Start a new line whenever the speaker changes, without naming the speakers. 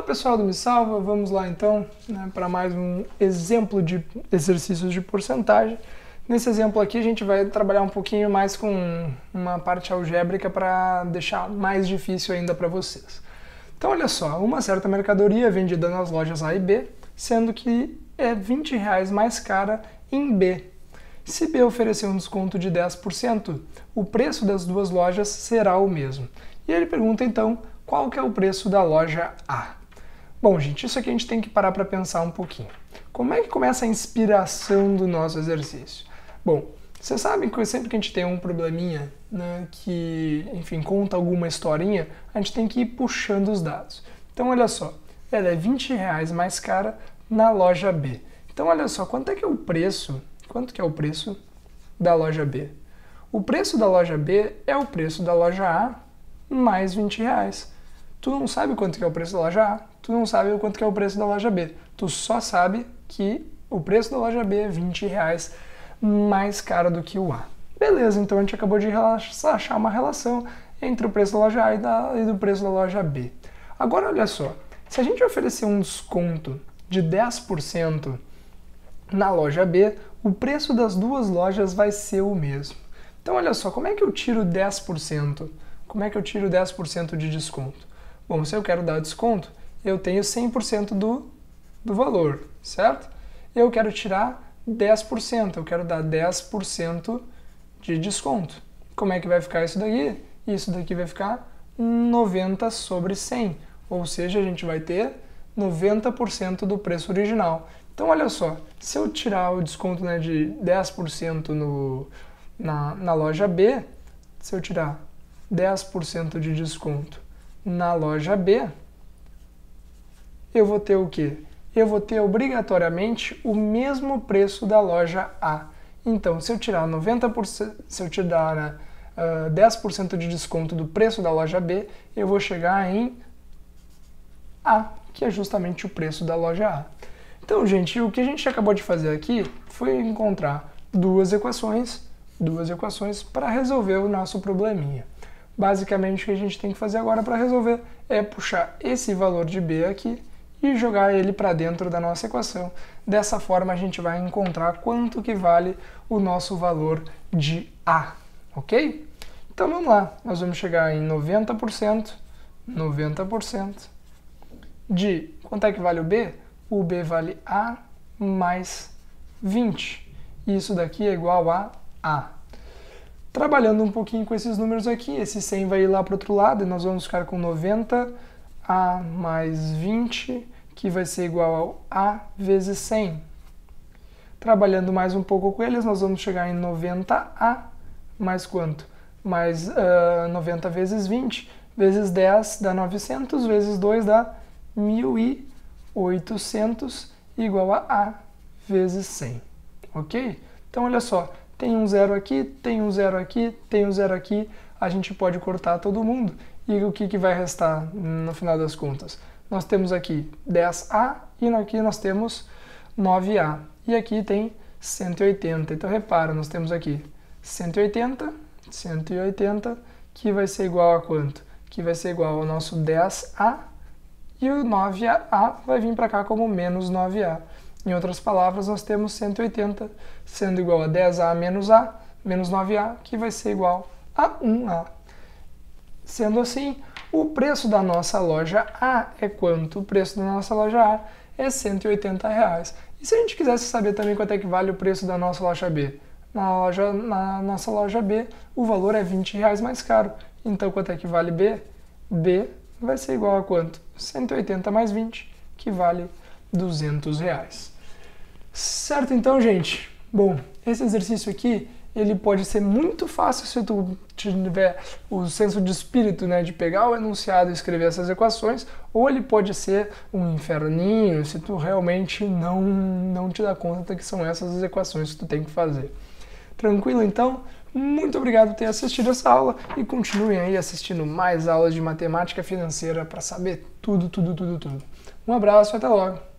Olá pessoal do Me Salva, vamos lá então né, para mais um exemplo de exercícios de porcentagem. Nesse exemplo aqui a gente vai trabalhar um pouquinho mais com uma parte algébrica para deixar mais difícil ainda para vocês. Então olha só, uma certa mercadoria vendida nas lojas A e B, sendo que é 20 reais mais cara em B. Se B oferecer um desconto de 10%, o preço das duas lojas será o mesmo. E ele pergunta então qual que é o preço da loja A. Bom, gente, isso aqui a gente tem que parar para pensar um pouquinho. Como é que começa a inspiração do nosso exercício? Bom, você sabe que sempre que a gente tem um probleminha, né, que, enfim, conta alguma historinha, a gente tem que ir puxando os dados. Então, olha só, ela é 20 reais mais cara na loja B. Então, olha só, quanto é que é o preço? Quanto que é o preço da loja B? O preço da loja B é o preço da loja A mais 20 reais tu não sabe quanto que é o preço da loja A, tu não sabe quanto que é o preço da loja B. Tu só sabe que o preço da loja B é 20 reais mais caro do que o A. Beleza, então a gente acabou de achar uma relação entre o preço da loja A e, da, e do preço da loja B. Agora olha só, se a gente oferecer um desconto de 10% na loja B, o preço das duas lojas vai ser o mesmo. Então olha só, como é que eu tiro 10%? Como é que eu tiro 10% de desconto? Bom, se eu quero dar desconto, eu tenho 100% do, do valor, certo? Eu quero tirar 10%, eu quero dar 10% de desconto. Como é que vai ficar isso daqui? Isso daqui vai ficar 90 sobre 100, ou seja, a gente vai ter 90% do preço original. Então, olha só, se eu tirar o desconto né, de 10% no, na, na loja B, se eu tirar 10% de desconto na loja B, eu vou ter o quê? Eu vou ter obrigatoriamente o mesmo preço da loja A. Então, se eu tirar 90%, se eu tirar uh, ah, 10% de desconto do preço da loja B, eu vou chegar em A, que é justamente o preço da loja A. Então, gente, o que a gente acabou de fazer aqui foi encontrar duas equações, duas equações para resolver o nosso probleminha. Basicamente, o que a gente tem que fazer agora para resolver é puxar esse valor de b aqui e jogar ele para dentro da nossa equação. Dessa forma, a gente vai encontrar quanto que vale o nosso valor de A, ok? Então vamos lá, nós vamos chegar em 90%, 90% de quanto é que vale o B? O B vale A mais 20. Isso daqui é igual a A. Trabalhando um pouquinho com esses números aqui, esse 100 vai ir lá para o outro lado e nós vamos ficar com 90 A mais 20, que vai ser igual ao A vezes 100. Trabalhando mais um pouco com eles, nós vamos chegar em 90A mais quanto? Mais uh, 90 vezes 20, vezes 10 dá 900, vezes 2 dá 1.800, igual a A vezes 100. Ok? Então, olha só, tem um zero aqui, tem um zero aqui, tem um zero aqui, a gente pode cortar todo mundo. E o que, que vai restar no final das contas? Nós temos aqui 10A e aqui nós temos 9A. E aqui tem 180. Então repara, nós temos aqui 180, 180, que vai ser igual a quanto? Que vai ser igual ao nosso 10A e o 9A vai vir para cá como menos 9A. Em outras palavras, nós temos 180 sendo igual a 10A menos A, menos 9A, que vai ser igual a 1A. Sendo assim, o preço da nossa loja A é quanto? O preço da nossa loja A é 180 reais. E se a gente quisesse saber também quanto é que vale o preço da nossa loja B? Na, loja, na nossa loja B, o valor é 20 reais mais caro. Então, quanto é que vale B? B vai ser igual a quanto? 180 mais 20, que vale 200 reais. Certo então, gente? Bom, esse exercício aqui, ele pode ser muito fácil se tu tiver o senso de espírito, né, de pegar o enunciado e escrever essas equações, ou ele pode ser um inferninho se tu realmente não não te dá conta que são essas as equações que tu tem que fazer. Tranquilo então? Muito obrigado por ter assistido essa aula e continuem aí assistindo mais aulas de matemática financeira para saber tudo, tudo, tudo, tudo. Um abraço e até logo.